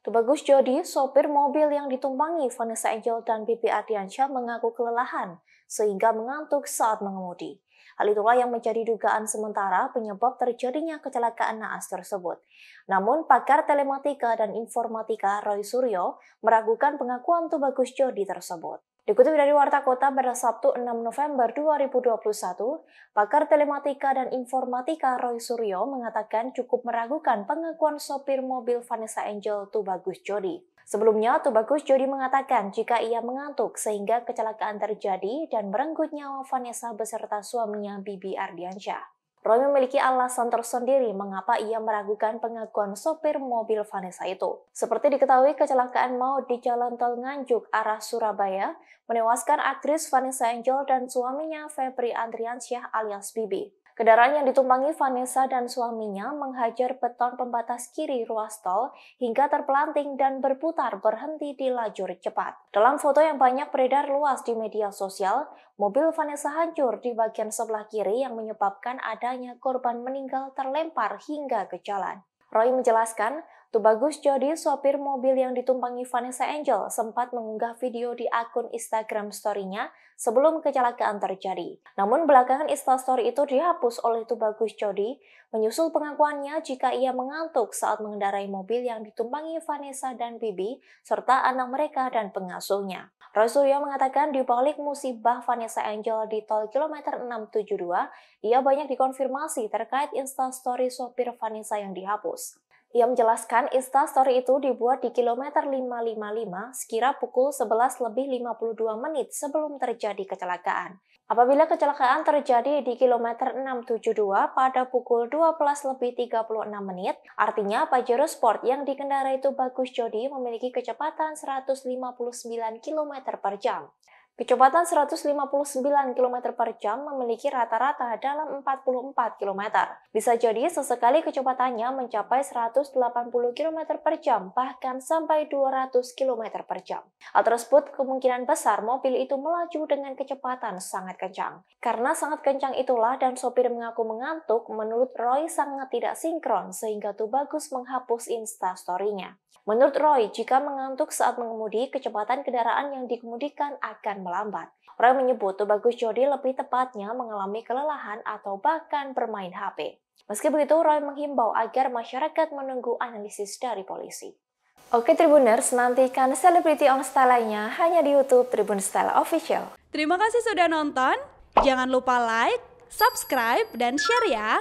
Tubagus Jody, sopir mobil yang ditumpangi Vanessa Angel dan Bibi Ardiansyah mengaku kelelahan sehingga mengantuk saat mengemudi. Hal itulah yang menjadi dugaan sementara penyebab terjadinya kecelakaan naas tersebut. Namun, pakar telematika dan informatika Roy Suryo meragukan pengakuan Tubagus Jodi tersebut. Dikutip dari Warta Kota pada Sabtu 6 November 2021, pakar telematika dan informatika Roy Suryo mengatakan cukup meragukan pengakuan sopir mobil Vanessa Angel Tubagus Jodi. Sebelumnya, Tubagus Jody mengatakan jika ia mengantuk sehingga kecelakaan terjadi dan merenggut nyawa Vanessa beserta suaminya Bibi Ardiansyah. Roy memiliki alasan tersendiri mengapa ia meragukan pengakuan sopir mobil Vanessa itu. Seperti diketahui, kecelakaan maut di Jalan Tol Nganjuk arah Surabaya menewaskan aktris Vanessa Angel dan suaminya Febri Andriansyah alias Bibi. Kendaraan yang ditumpangi Vanessa dan suaminya menghajar beton pembatas kiri ruas tol hingga terpelanting dan berputar berhenti di lajur cepat. Dalam foto yang banyak beredar luas di media sosial, mobil Vanessa hancur di bagian sebelah kiri yang menyebabkan adanya korban meninggal terlempar hingga ke jalan. Roy menjelaskan, Tubagus Jody, sopir mobil yang ditumpangi Vanessa Angel, sempat mengunggah video di akun Instagram story-nya sebelum kecelakaan terjadi. Namun belakangan insta story itu dihapus oleh Tubagus Jody, menyusul pengakuannya jika ia mengantuk saat mengendarai mobil yang ditumpangi Vanessa dan Bibi, serta anak mereka dan pengasuhnya. Suryo mengatakan di balik musibah Vanessa Angel di tol kilometer 672, ia banyak dikonfirmasi terkait insta story sopir Vanessa yang dihapus. Ia menjelaskan insta story itu dibuat di kilometer 555 sekira pukul 11 lebih 52 menit sebelum terjadi kecelakaan. Apabila kecelakaan terjadi di kilometer 672 pada pukul 12 lebih 36 menit, artinya Pajero Sport yang dikendarai itu bagus Jodi memiliki kecepatan 159 km per jam. Kecepatan 159 km per jam memiliki rata-rata dalam 44 km. Bisa jadi sesekali kecepatannya mencapai 180 km per jam, bahkan sampai 200 km per jam. Hal tersebut kemungkinan besar mobil itu melaju dengan kecepatan sangat kencang. Karena sangat kencang itulah dan sopir mengaku mengantuk, menurut Roy sangat tidak sinkron sehingga tuh bagus menghapus instastorynya. Menurut Roy, jika mengantuk saat mengemudi, kecepatan kendaraan yang dikemudikan akan melambat. Orang menyebut Tubagus Jody lebih tepatnya mengalami kelelahan atau bahkan bermain HP. Meski begitu, Roy menghimbau agar masyarakat menunggu analisis dari polisi. Oke Tribuners, nantikan Celebrity on Style lainnya hanya di Youtube Tribun Style Official. Terima kasih sudah nonton, jangan lupa like, subscribe, dan share ya!